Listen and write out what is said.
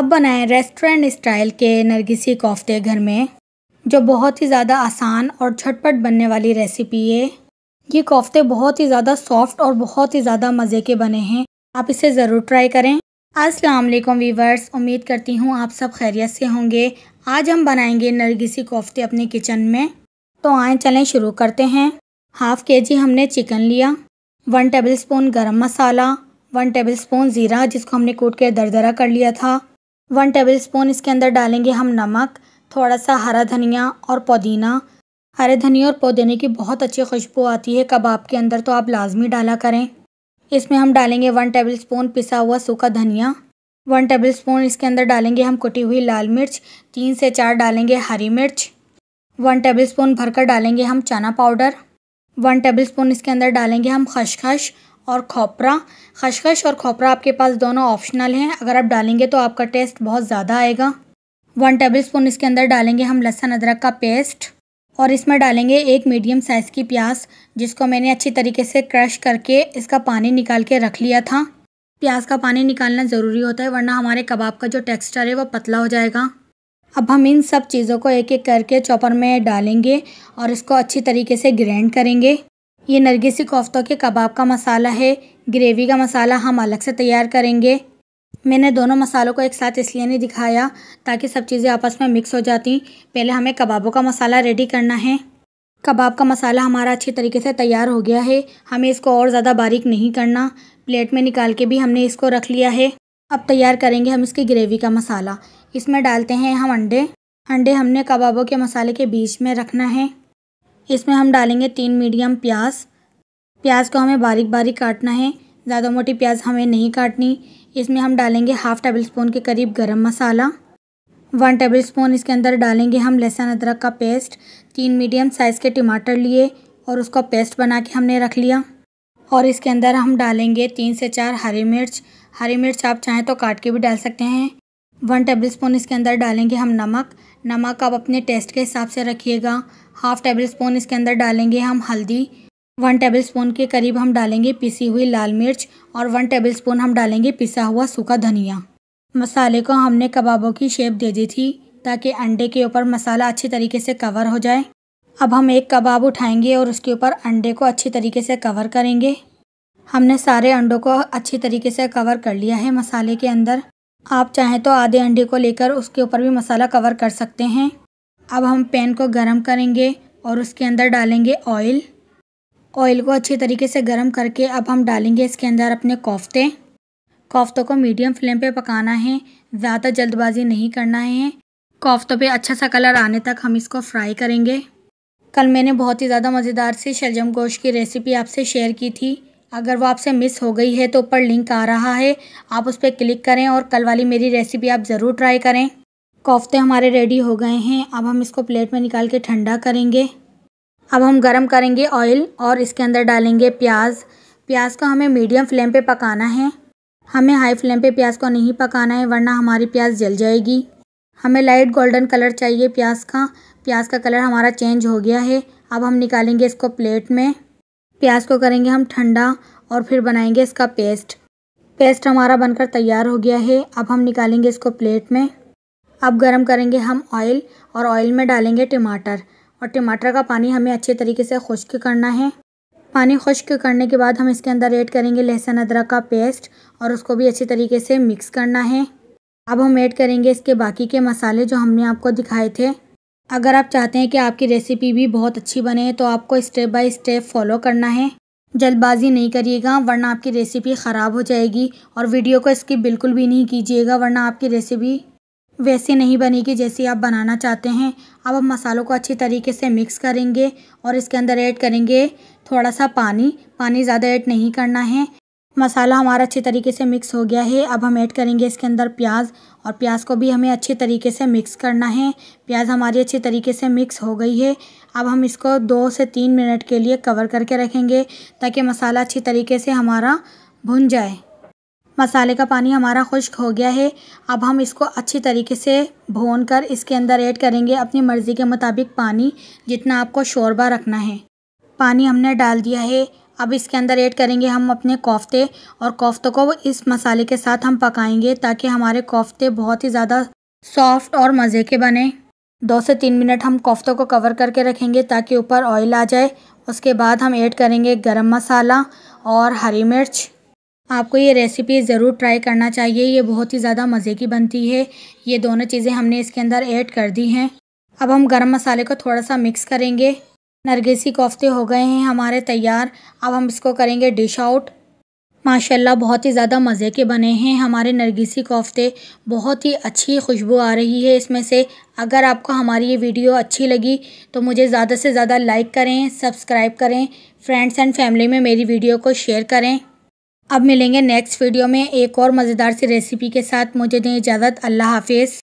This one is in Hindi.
अब बनाएं रेस्टोरेंट स्टाइल के नरगिसी कोफ्ते घर में जो बहुत ही ज़्यादा आसान और झटपट बनने वाली रेसिपी है ये कोफ्ते बहुत ही ज़्यादा सॉफ्ट और बहुत ही ज़्यादा मज़े के बने हैं आप इसे ज़रूर ट्राई करें अस्सलाम वालेकुम वीवर्स उम्मीद करती हूँ आप सब खैरियत से होंगे आज हम बनाएंगे नरगिसी कोफ्ते अपने किचन में तो आए चलें शुरू करते हैं हाफ़ के जी हमने चिकन लिया वन टेबल स्पून गर्म मसाला वन टेबल स्पून ज़ीरा जिसको हमने कूट के दरदरा कर लिया था वन टेबल स्पून इसके अंदर डालेंगे हम नमक थोड़ा सा हरा धनिया और पुदीना हरे धनिया और पुदीने की बहुत अच्छी खुशबू आती है कबाब के अंदर तो आप लाजमी डाला करें इसमें हम डालेंगे वन टेबल स्पून पिसा हुआ सूखा धनिया वन टेबल स्पून इसके अंदर डालेंगे हम कुटी हुई लाल मिर्च तीन से चार डालेंगे हरी मिर्च वन टेबल स्पून भरकर डालेंगे हम चना पाउडर वन टेबल स्पून इसके अंदर डालेंगे हम खशखश और खोपरा खशखश और खोपरा आपके पास दोनों ऑप्शनल हैं अगर आप डालेंगे तो आपका टेस्ट बहुत ज़्यादा आएगा वन टेबल स्पून इसके अंदर डालेंगे हम लहसुन अदरक का पेस्ट और इसमें डालेंगे एक मीडियम साइज़ की प्याज जिसको मैंने अच्छी तरीके से क्रश करके इसका पानी निकाल के रख लिया था प्याज का पानी निकालना ज़रूरी होता है वरना हमारे कबाब का जो टेक्स्चर है वो पतला हो जाएगा अब हम इन सब चीज़ों को एक एक करके चॉपर में डालेंगे और इसको अच्छी तरीके से ग्रैंड करेंगे ये नरगिसी कोफ्तों के कबाब का मसाला है ग्रेवी का मसाला हम अलग से तैयार करेंगे मैंने दोनों मसालों को एक साथ इसलिए नहीं दिखाया ताकि सब चीज़ें आपस में मिक्स हो जाती पहले हमें कबाबों का मसाला रेडी करना है कबाब का मसाला हमारा अच्छी तरीके से तैयार हो गया है हमें इसको और ज़्यादा बारीक नहीं करना प्लेट में निकाल के भी हमने इसको रख लिया है अब तैयार करेंगे हम इसकी ग्रेवी का मसाला इसमें डालते हैं हम अंडे अंडे हमने कबाबों के मसाले के बीच में रखना है इसमें हम डालेंगे तीन मीडियम प्याज प्याज को हमें बारीक बारीक काटना है ज़्यादा मोटी प्याज हमें नहीं काटनी इसमें हम डालेंगे हाफ़ टेबल स्पून के करीब गरम मसाला वन टेबल स्पून इसके अंदर डालेंगे हम लहसुन अदरक का पेस्ट तीन मीडियम साइज़ के टमाटर लिए और उसका पेस्ट बना के हमने रख लिया और इसके अंदर हम डालेंगे तीन से चार हरी मिर्च हरी मिर्च आप चाहें तो काट के भी डाल सकते हैं वन टेबल स्पून इसके अंदर डालेंगे हम नमक नमक आप अपने टेस्ट के हिसाब से रखिएगा हाफ़ टेबल स्पून इसके अंदर डालेंगे हम हल्दी वन टेबल स्पून के करीब हम डालेंगे पिसी हुई लाल मिर्च और वन टेबल स्पून हम डालेंगे पिसा हुआ सूखा धनिया मसाले को हमने कबाबों की शेप दे दी थी ताकि अंडे के ऊपर मसाला अच्छे तरीके से कवर हो जाए अब हम एक कबाब उठाएंगे और उसके ऊपर अंडे को अच्छे तरीके से कवर करेंगे हमने सारे अंडों को अच्छे तरीके से कवर कर लिया है मसाले के अंदर आप चाहें तो आधे अंडे को लेकर उसके ऊपर भी मसाला कवर कर सकते हैं अब हम पैन को गर्म करेंगे और उसके अंदर डालेंगे ऑयल ऑयल को अच्छे तरीके से गर्म करके अब हम डालेंगे इसके अंदर अपने कोफ्ते कोफ्तों को मीडियम फ्लेम पे पकाना है ज़्यादा जल्दबाजी नहीं करना है कोफ्तों पे अच्छा सा कलर आने तक हम इसको फ्राई करेंगे कल मैंने बहुत ही ज़्यादा मज़ेदार सी शलजम गोश की रेसिपी आपसे शेयर की थी अगर वो आपसे मिस हो गई है तो ऊपर लिंक आ रहा है आप उस पर क्लिक करें और कल वाली मेरी रेसिपी आप ज़रूर ट्राई करें कोफ्ते हमारे रेडी हो गए हैं अब हम इसको प्लेट में निकाल के ठंडा करेंगे अब हम गरम करेंगे ऑयल और इसके अंदर डालेंगे प्याज प्याज को हमें मीडियम फ्लेम पे पकाना है हमें हाई फ्लेम पे प्याज को नहीं पकाना है वरना हमारी प्याज जल जाएगी हमें लाइट गोल्डन कलर चाहिए प्याज का प्याज का कलर हमारा चेंज हो गया है अब हम निकालेंगे इसको प्लेट में प्याज को करेंगे हम ठंडा और फिर बनाएंगे इसका पेस्ट पेस्ट हमारा बनकर तैयार हो गया है अब हम निकालेंगे इसको प्लेट में अब गर्म करेंगे हम ऑयल और ऑयल में डालेंगे टमाटर और टमाटर का पानी हमें अच्छे तरीके से खुश्क करना है पानी खुश्क करने के बाद हम इसके अंदर ऐड करेंगे लहसुन अदरक का पेस्ट और उसको भी अच्छे तरीके से मिक्स करना है अब हम ऐड करेंगे इसके बाकी के मसाले जो हमने आपको दिखाए थे अगर आप चाहते हैं कि आपकी रेसिपी भी बहुत अच्छी बने तो आपको स्टेप बाय स्टेप फॉलो करना है जल्दबाजी नहीं करिएगा वरना आपकी रेसिपी ख़राब हो जाएगी और वीडियो को स्किप बिल्कुल भी नहीं कीजिएगा वरना आपकी रेसिपी वैसे नहीं बनेगी जैसे आप बनाना चाहते हैं अब हम मसालों को अच्छी तरीके से मिक्स करेंगे और इसके अंदर ऐड करेंगे थोड़ा सा पानी पानी ज़्यादा ऐड नहीं करना है मसाला हमारा अच्छे तरीके से मिक्स हो गया है अब हम ऐड करेंगे इसके अंदर प्याज और प्याज को भी हमें अच्छे तरीके से मिक्स करना है प्याज हमारी अच्छे तरीके से मिक्स हो गई है अब हम इसको दो से तीन मिनट के लिए कवर करके रखेंगे ताकि मसाला अच्छी तरीके से हमारा भुन जाए मसाले का पानी हमारा खुश्क हो गया है अब हम इसको अच्छी तरीके से भून कर इसके अंदर ऐड करेंगे अपनी मर्ज़ी के मुताबिक पानी जितना आपको शोरबा रखना है पानी हमने डाल दिया है अब इसके अंदर ऐड करेंगे हम अपने कोफ्ते और कोफ्तों को इस मसाले के साथ हम पकाएंगे ताकि हमारे कोफ्ते बहुत ही ज़्यादा सॉफ्ट और मज़े के बने दो से तीन मिनट हम कोफ्तों को कवर करके रखेंगे ताकि ऊपर ऑयल आ जाए उसके बाद हम ऐड करेंगे गरम मसाला और हरी मिर्च आपको ये रेसिपी ज़रूर ट्राई करना चाहिए ये बहुत ही ज़्यादा मज़े की बनती है ये दोनों चीज़ें हमने इसके अंदर ऐड कर दी हैं अब हम गरम मसाले को थोड़ा सा मिक्स करेंगे नरगेसी कोफ्ते हो गए हैं हमारे तैयार अब हम इसको करेंगे डिश आउट माशाल्लाह बहुत ही ज़्यादा मज़े के बने हैं हमारे नरगेसी कोफ्ते बहुत ही अच्छी खुशबू आ रही है इसमें से अगर आपको हमारी ये वीडियो अच्छी लगी तो मुझे ज़्यादा से ज़्यादा लाइक करें सब्सक्राइब करें फ्रेंड्स एंड फैमिली में मेरी वीडियो को शेयर करें अब मिलेंगे नेक्स्ट वीडियो में एक और मज़ेदार सी रेसिपी के साथ मुझे दें इजाज़त अल्लाह हाफिज़